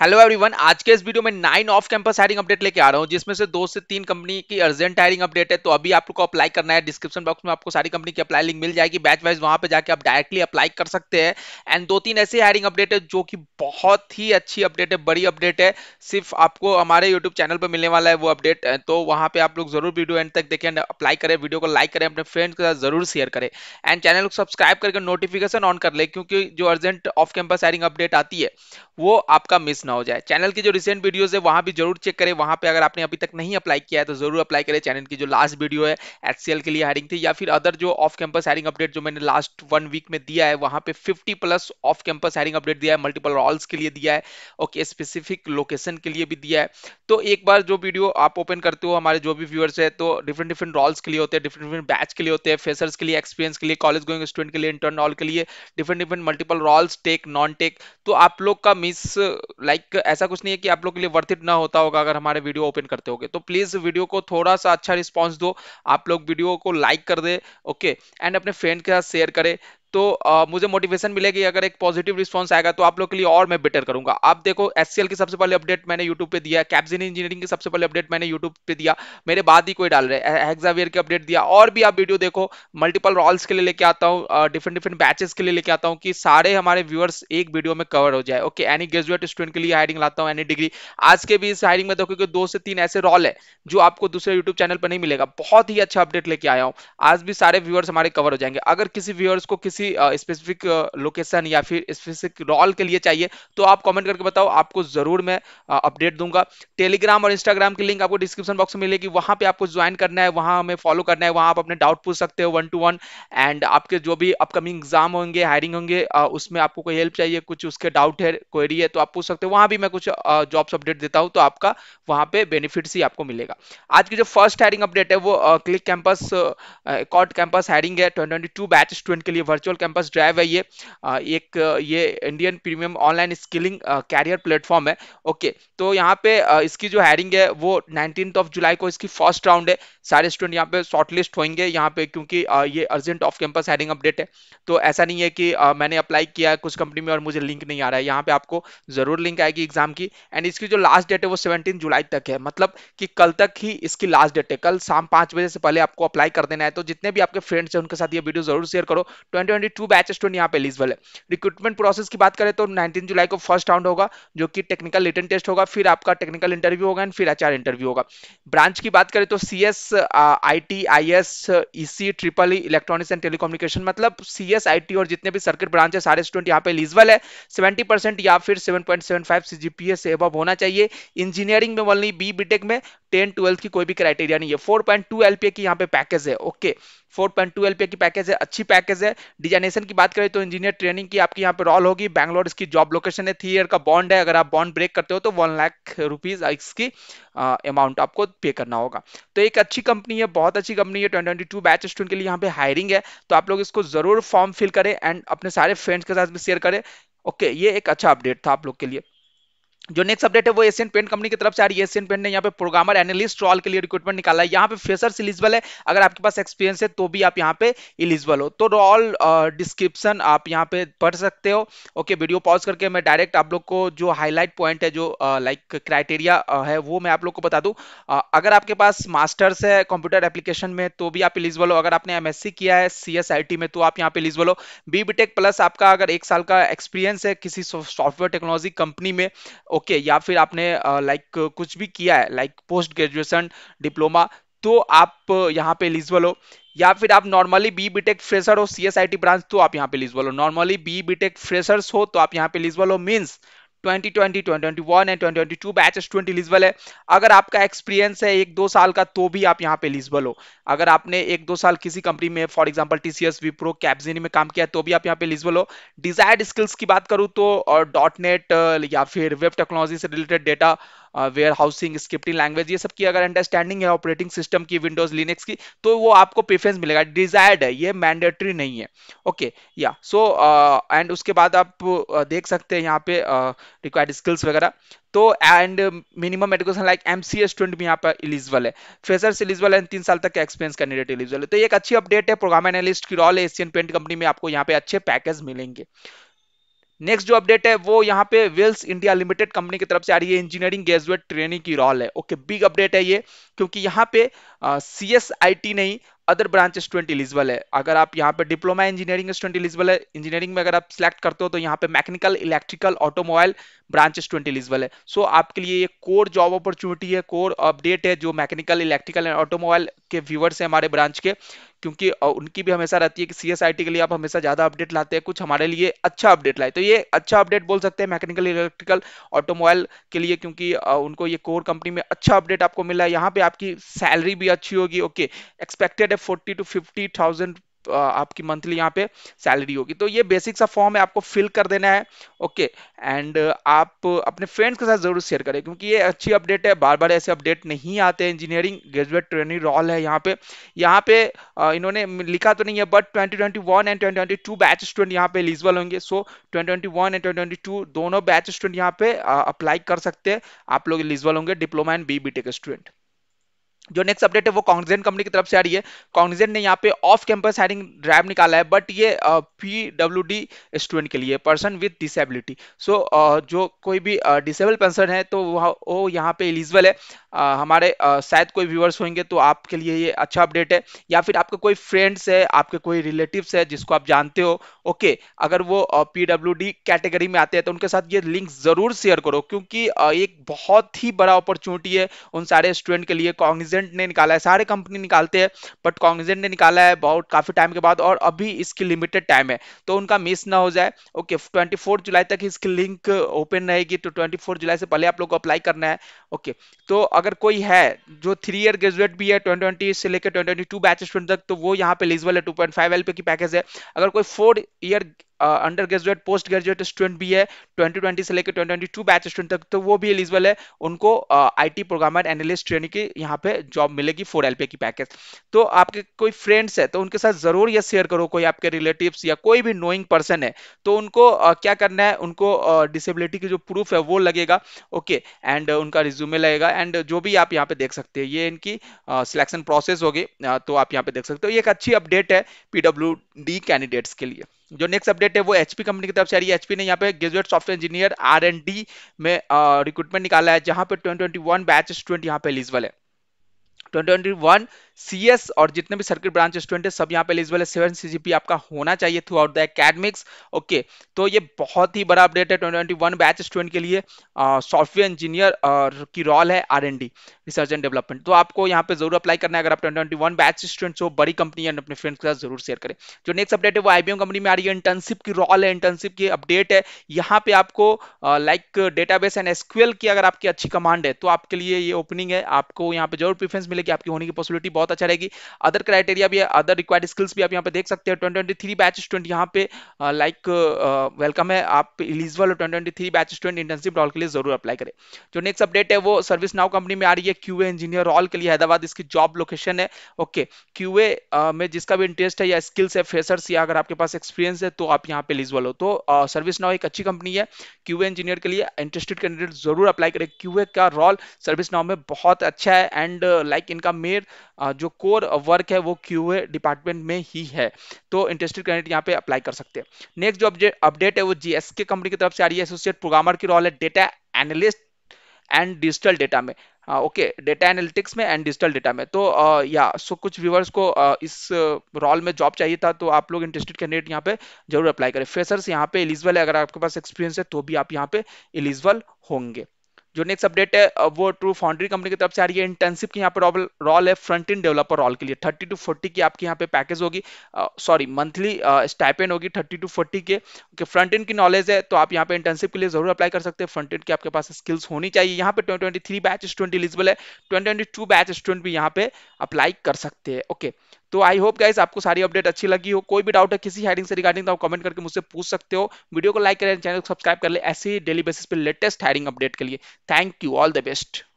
Hello everyone आज के इस वीडियो में nine off campus hiring update लेके आ रहा हूँ जिसमें से दो से तीन कंपनी की अर्जेंट हायरिंग अपडेट है तो अभी आपको अप्लाई करना है डिस्क्रिप्शन बॉक्स में आपको सारी कंपनी की अप्लाई लिंक मिल जाएगी बैच वाइज वहां पे जाके आप डायरेक्टली अप्लाई कर सकते हैं एंड दो तीन ऐसे हायरिंग अपडेट है जो कि बहुत ही अच्छी अपडेट है बड़ी अपडेट है सिर्फ आपको हमारे यूट्यूब चैनल पर मिलने वाला है वो अपडेट तो वहां पर आप लोग जरूर वीडियो एंड तक देखें अप्लाई करें वीडियो को लाइक करें अपने फ्रेंड्स के साथ जरूर शेयर करें एंड चैनल को सब्सक्राइब करके नोटिफिकेशन ऑन कर ले क्योंकि जो urgent off campus hiring update आती है वो आपका मिस ना हो जाए चैनल की जो रिसेंट वीडियोस है वहां भी जरूर चेक करें वहां पे अगर आपने अभी तक नहीं अप्लाई किया है तो जरूर अप्लाई करें चैनल की जो लास्ट वीडियो है एचसीएल के लिए हायरिंग थी या फिर अदर जो ऑफ कैंपस हायरिंग अपडेट जो मैंने लास्ट वन वीक में दिया है वहां पे fifty plus off campus hiring update दिया है मल्टीपल रॉल्स के लिए दिया है ओके स्पेसिफिक लोकेशन के लिए भी दिया है तो एक बार जो वीडियो आप ओपन करते हो हमारे जो भी व्यूअर्स है तो डिफरेंट डिफरेंट रोल्स के लिए होते हैं डिफरेंट डिफरेंट बैच के लिए होते हैं फेसर्स के लिए एक्सपीरियंस के लिए कॉलेज गोइंग स्टूडेंट के लिए इंटरन ऑल के लिए different different multiple roles tech non tech तो आप लोग का मिस लाइक लाइक like, ऐसा कुछ नहीं है कि आप लोग के लिए वर्थ इट ना होता होगा अगर हमारे वीडियो ओपन करते होगे तो प्लीज वीडियो को थोड़ा सा अच्छा रिस्पॉन्स दो आप लोग वीडियो को लाइक कर दे ओके एंड अपने फ्रेंड के साथ शेयर करें तो आ, मुझे मोटिवेशन मिलेगी अगर एक पॉजिटिव रिस्पॉन्स आएगा तो आप लोग के लिए और मैं बेटर करूंगा आप देखो एस की सबसे पहले अपडेट मैंने यूट्यूब पे दिया कैप्जिन इंजीनियरिंग की सबसे पहले अपडेट मैंने यूट्यूब पे दिया मेरे बाद ही कोई डाल रहे हेक्सावियर की अपडेट दिया और भी आप वीडियो देखो मल्टीपल रॉल्स के लिए लेके आता हूँ डिफरेंट डिफरेंट बैचेस के लिए लेके आता हूँ कि सारे हमारे व्यूअर्स एक वीडियो में कवर हो जाए ओके एनी ग्रेजुएट स्टूडेंट के लिए हायरिंग लाता हूँ एनी डिग्री आज के भी इस हायरिंग में देखो दो से तीन ऐसे रोल है जो आपको दूसरे यूट्यूब चैनल पर नहीं मिलेगा बहुत ही अच्छा अपडेट लेके आया हूँ आज भी सारे व्यूअर्स हमारे कवर हो जाएंगे अगर किसी व्यूअर्स को किसी किसी स्पेसिफिक लोकेशन या फिर स्पेसिफिक रोल के लिए चाहिए तो आप कमेंट करके बताओ आपको जरूर मैं अपडेट दूंगा टेलीग्राम और इंस्टाग्राम की लिंक आपको डिस्क्रिप्शन बॉक्स में मिलेगी वहां पे आपको ज्वाइन करना है वहां हमें फॉलो करना है वहां आप अपने डाउट पूछ सकते हो वन टू वन एंड आपके जो भी अपकमिंग एग्जाम होंगे हायरिंग होंगे उसमें आपको कोई हेल्प चाहिए कुछ उसके डाउट है क्वेरी है तो आप पूछ सकते हो वहां भी मैं कुछ जॉब्स अपडेट देता हूँ तो आपका वहां पे बेनिफिट्स ही आपको मिलेगा आज की जो फर्स्ट हायरिंग अपडेट है वो क्लिक कैंपस कॉट कैंपस हायरिंग है ट्वेंटी बैच स्टूडेंट के लिए वर्चुअल वर्चुअल कैंपस ड्राइव है ये एक ये Indian premium online skilling career platform है ओके तो यहाँ पे इसकी जो हैरिंग है वो नाइनटीन ऑफ जुलाई को इसकी फर्स्ट राउंड है सारे स्टूडेंट यहाँ पे शॉर्ट लिस्ट होंगे यहाँ पे क्योंकि ये urgent off campus hiring update है तो ऐसा नहीं है कि मैंने अप्लाई किया है कुछ कंपनी में और मुझे लिंक नहीं आ रहा है यहाँ पे आपको जरूर लिंक आएगी एग्जाम की एंड इसकी जो लास्ट डेट है वो सेवनटीन जुलाई तक है मतलब कि कल तक ही इसकी लास्ट डेट है कल शाम पांच बजे से पहले आपको अप्लाई कर देना है तो जितने भी आपके फ्रेंड्स हैं उनके साथ ये वीडियो जरूर शेयर करो ट्वेंटी 2022 बैच स्टूडेंट यहाँ पे एलिजिबल है रिक्रूटमेंट प्रोसेस की बात करें तो 19 जुलाई को फर्स्ट राउंड होगा जो कि टेक्निकल रिटर्न टेस्ट होगा फिर आपका टेक्निकल इंटरव्यू होगा एंड फिर आचार इंटरव्यू होगा ब्रांच की बात करें तो C S I T I S E C triple E electronics and telecommunication मतलब सी एस आई टी और जितने भी सर्किट ब्रांच है सारे स्टूडेंट यहाँ पे एलिजिबल है सेवेंटी परसेंट या फिर seven point seven five C G P S से अब होना चाहिए इंजीनियरिंग में ओनली बी बी टेक में टेन ट्वेल्थ की कोई भी क्राइटेरिया नहीं है four point two L P A की यहाँ पे पैकेज है ओके okay. 4.2 एलपीए की पैकेज है अच्छी पैकेज है डिजाइनेशन की बात करें तो इंजीनियर ट्रेनिंग की आपकी यहाँ पे रोल होगी बैंगलोर इसकी जॉब लोकेशन है थ्री ईयर का बॉन्ड है अगर आप बॉन्ड ब्रेक करते हो तो वन लाख रुपीज इसकी अमाउंट आपको पे करना होगा तो एक अच्छी कंपनी है बहुत अच्छी कंपनी है ट्वेंटी टू बैच स्टूडेंट के लिए यहाँ पे हायरिंग है तो आप लोग इसको जरूर फॉर्म फिल करें एंड अपने सारे फ्रेंड्स के साथ भी शेयर करें ओके ये एक अच्छा अपडेट था आप लोग के लिए जो नेक्स्ट अपडेट है वो एशियन पेंट कंपनी की तरफ से आ रही है एशियन पेंट ने यहाँ पे प्रोग्रामर एनालिस्ट रोल के लिए रिक्रूटमेंट निकाला है यहाँ पे फेसर इलिजिबल है अगर आपके पास एक्सपीरियंस है तो भी आप यहाँ पे इलिजिबल हो तो रोल डिस्क्रिप्शन uh, आप यहाँ पे पढ़ सकते हो ओके वीडियो पॉज करके मैं डायरेक्ट आप लोग को जो हाईलाइट पॉइंट है जो like uh, criteria like, uh, है वो मैं आप लोग को बता दूँ uh, अगर आपके पास मास्टर्स है कंप्यूटर एप्लीकेशन में तो भी आप इलिजिबल हो अगर आपने एम किया है सी में तो आप यहाँ पे इलिजिबल हो बी प्लस आपका अगर एक साल का एक्सपीरियंस है किसी सॉफ्टवेयर टेक्नोलॉजी कंपनी में ओके या फिर आपने लाइक कुछ भी किया है लाइक पोस्ट ग्रेजुएशन डिप्लोमा तो आप यहाँ पे एलिजिबल हो या फिर आप नॉर्मली बी बीटेक फ्रेशर हो सी ब्रांच तो आप यहाँ पे एलिजिबल हो नॉर्मली बी बीटेक फ्रेशर्स हो तो आप यहाँ पे एलिजिबल हो means 2020, 2021 and 2022 batch student eligible है अगर आपका एक्सपीरियंस है एक दो साल का तो भी आप यहाँ पे एलिजिबल हो अगर आपने एक दो साल किसी कंपनी में for example TCS Wipro Capgemini में काम किया तो भी आप यहाँ पे एलिजिबल हो डिजायर्ड स्किल्स की बात करूँ तो और डॉट नेट या फिर वेब टेक्नोलॉजी से related data warehousing scripting language ये सब की अगर अंडरस्टैंडिंग है ऑपरेटिंग सिस्टम की विंडोज लिनक्स की तो वो आपको प्रेफरेंस मिलेगा डिजायर्ड है ये मैंडेटरी नहीं है ओके या सो एंड उसके बाद आप देख सकते हैं यहाँ पे रिक्वायर्ड स्किल्स वगैरह तो and minimum education like M C student भी यहाँ पर इलिजिबल है फ्रेशर्स इलिजिबल है तीन साल तक का एक्सपीरियंस कैंडिडेट इलिजिबल है तो एक अच्छी अपडेट है प्रोग्राम एनालिस्ट की रॉल एशियन पेंट कंपनी में आपको यहाँ पे अच्छे पैकेज मिलेंगे नेक्स्ट जो अपडेट है वो यहाँ पे वेल्स इंडिया लिमिटेड कंपनी की तरफ से आ रही है इंजीनियरिंग ग्रेजुएट ट्रेनिंग की रोल है ओके बिग अपडेट है ये क्योंकि यहाँ पे सी एस आई टी नहीं अदर ब्रांच स्टूडेंट इलिजिबल है अगर आप यहाँ पे डिप्लोमा इंजीनियरिंग स्टूडेंट इलिजिबल है इंजीनियरिंग में अगर आप सिलेक्ट करते हो तो यहाँ पे mechanical electrical automobile branches twenty eligible है सो so, आपके लिए ये कोर जॉब अपॉर्चुनिटी है कोर अपडेट है जो मैकेनिकल इलेक्ट्रिकल एंड ऑटोमोबाइल के व्यूवर्स हैं हमारे ब्रांच के क्योंकि उनकी भी हमेशा रहती है कि सी के लिए आप हमेशा ज़्यादा अपडेट लाते हैं कुछ हमारे लिए अच्छा अपडेट लाए तो ये अच्छा अपडेट बोल सकते हैं मैकेनिकल इलेक्ट्रिकल ऑटोमोबाइल के लिए क्योंकि उनको ये कोर कंपनी में अच्छा अपडेट आपको मिला है यहाँ पे आपकी सैलरी भी अच्छी होगी ओके एक्सपेक्टेड है फोर्टी टू फिफ्टी थाउजेंड आपकी मंथली यहाँ पे सैलरी होगी तो ये बेसिक सा फॉर्म है आपको फिल कर देना है ओके एंड आप अपने फ्रेंड्स के साथ जरूर शेयर करें क्योंकि ये अच्छी अपडेट है बार बार ऐसे अपडेट नहीं आते इंजीनियरिंग ग्रेजुएट ट्रेनिंग रोल है यहाँ पे यहाँ पे इन्होंने लिखा तो नहीं है but twenty twenty one and twenty two batch student यहाँ पे एलिजिबल होंगे so twenty twenty one and twenty two दोनों बैच स्टूडेंट यहाँ पे अप्लाई कर सकते हैं आप लोग एलिजिबल होंगे diploma and B B tech student जो नेक्स्ट अपडेट है वो कॉन्जेंट कंपनी की तरफ से आ रही है कॉन्जेंट ने यहाँ पे ऑफ कैंपस हायरिंग ड्राइव निकाला है बट ये पी डब्ल्यू डी स्टूडेंट के लिए पर्सन विद डिसेबिलिटी सो जो कोई भी डिसेबल uh, पर्सन है तो वह वो यहाँ पे एलिजिबल है uh, हमारे uh, शायद कोई व्यूअर्स होंगे तो आपके लिए ये अच्छा अपडेट है या फिर आपके कोई फ्रेंड्स है आपके कोई रिलेटिव्स है जिसको आप जानते हो ओके okay, अगर वो पी डब्ल्यू डी कैटेगरी में आते हैं तो उनके साथ ये लिंक ज़रूर शेयर करो क्योंकि एक बहुत ही बड़ा अपॉर्चुनिटी है उन सारे स्टूडेंट के लिए कॉग्निजेंट कॉन्गजेंट ने निकाला है सारे कंपनी निकालते हैं बट कॉन्गजेंट ने निकाला है बहुत काफी टाइम के बाद और अभी इसकी लिमिटेड टाइम है तो उनका मिस ना हो जाए ओके ट्वेंटी जुलाई तक इसकी लिंक ओपन रहेगी तो ट्वेंटी जुलाई से पहले आप लोग को अप्लाई करना है ओके तो अगर कोई है जो थ्री ईयर ग्रेजुएट भी है ट्वेंटी से लेकर ट्वेंटी बैच तक तो वो यहाँ पे एलिजिबल है टू पॉइंट पे की पैकेज है अगर कोई four year undergraduate postgraduate student भी है 2020 से लेकर 2022 बैच स्टूडेंट तक तो वो भी एलिजिबल है उनको आईटी प्रोग्रामर एनालिस्ट ट्रेनिंग की यहाँ पे जॉब मिलेगी फोर एल की पैकेज तो आपके कोई फ्रेंड्स है तो उनके साथ जरूर ये शेयर करो कोई आपके रिलेटिव या कोई भी नोइंग पर्सन है तो उनको आ, uh, क्या करना है उनको डिसेबिलिटी uh, की जो प्रूफ है वो लगेगा ओके एंड उनका रिज्यूमे लगेगा एंड जो भी आप यहाँ पे देख सकते हैं ये इनकी सिलेक्शन uh, प्रोसेस होगी तो आप यहाँ पे देख सकते हो ये एक अच्छी अपडेट है पीडब्ल्यू कैंडिडेट्स के लिए जो नेक्स्ट अपडेट है वो एचपी कंपनी की तरफ से आ रही है एचपी ने यहाँ पे ग्रेजुएट सॉफ्टवेयर इंजीनियर आर में रिक्रूटमेंट निकाला है जहाँ पे ट्वेंटी बैच स्टूडेंट यहाँ पे एलिजिबल है 2021 और जितने भी सर्किट ब्रांच स्टूडेंट है सब यहाँ पे एलिजिबल है सेवन सीजीपी आपका होना चाहिए throughout the academics okay तो ये बहुत ही बड़ा अपडेट है 2021 बैच स्टूडेंट के लिए सॉफ्टवेयर इंजीनियर की रोल है आर रिसर्च एंड डेवलपमेंट तो आपको यहाँ पे जरूर अप्लाई करना है अगर आप ट्वेंटी बैच स्टूडेंट्स हो बड़ी कंपनी है अपने फ्रेंड्स के साथ जरूर शेयर करें जो नेक्स्ट अपडेट है वो आईबीएम कंपनी में आ रही है इंटर्नशिप की रोल है इंटर्नशिप की अपडेट है यहाँ पे आपको लाइक डेटाबेस एंड एसक्यूएल की अगर आपकी अच्छी कमांड है तो आपके लिए ये ओपनिंग है आपको यहाँ पे जरूर प्रीफरेंस मिले मिलेगी आपकी होने की पॉसिबिलिटी बहुत अच्छा रहेगी अदर क्राइटेरिया भी अदर रिक्वायर्ड स्किल्स भी आप यहाँ पे देख सकते हैं ट्वेंटी थ्री बैच स्टूडेंट यहाँ पे लाइक uh, वेलकम uh, है आप eligible twenty three batch student internship role के लिए जरूर अप्लाई करें जो नेक्स्ट अपडेट है वो सर्विस नाउ कंपनी में आ रही है क्यू इंजीनियर रॉल के लिए हैदराबाद इसकी जॉब लोकेशन है ओके क्यू uh, में जिसका भी इंटरेस्ट है या स्किल्स है फ्रेशर्स या अगर आपके पास एक्सपीरियंस है तो आप यहाँ पे इलिजिबल हो तो सर्विस नाउ एक अच्छी कंपनी है क्यू इंजीनियर के लिए इंटरेस्टेड कैंडिडेट जरूर अप्लाई करें क्यू का रॉल सर्विस नाउ में बहुत अच्छा है एंड लाइक कि इनका मेन जो कोर वर्क है वो क्यूए डिपार्टमेंट में ही है तो इंटरेस्टेड कैंडिडेट यहाँ पे अप्लाई कर सकते हैं नेक्स्ट जो अपडेट है वो जीएसके कंपनी की तरफ से आ रही है एसोसिएट प्रोग्रामर की रोल है data analyst and digital data में ओके डेटा एनालिटिक्स में एंड डिजिटल डेटा में तो आ, या सो कुछ व्यूवर्स को आ, इस रोल में जॉब चाहिए था तो आप लोग इंटरेस्टेड कैंडिडेट यहाँ पे जरूर अप्लाई करें फ्रेशर्स यहाँ पे एलिजिबल है अगर आपके पास एक्सपीरियंस है तो भी आप यहाँ पे एलिजिबल होंगे जो नेक्स्ट अपडेट है वो ट्रू फाउंड्री कंपनी की तरफ से आ रही है इंटर्नशिप की यहाँ पे रॉल है फ्रंट इन डेवलपर रॉल के लिए थर्टी टू फोर्टी की आपकी यहाँ पे पैकेज होगी सॉरी मंथली स्टाइपेंड होगी thirty to forty K front end की नॉलेज है तो आप यहाँ पे इंटर्नशिप के लिए जरूर अप्लाई कर सकते हैं फ्रंट इन की आपके पास स्किल्स होनी चाहिए यहाँ पे ट्वेंटी बैच स्टूडेंट इलिजिबल है ट्वेंटी बैच स्टूडेंट भी यहाँ पे अप्लाई कर सकते हैं ओके okay. तो आई होप गाइज आपको सारी अपडेट अच्छी लगी हो कोई भी डाउट है किसी हेडिंग से रिगार्डिंग तो आप कमेंट करके मुझसे पूछ सकते हो वीडियो को लाइक करें चैनल को सब्सक्राइब कर ले ऐसे ही डेली बेसिस पे लेटेस्ट हेडिंग अपडेट के लिए thank you all the best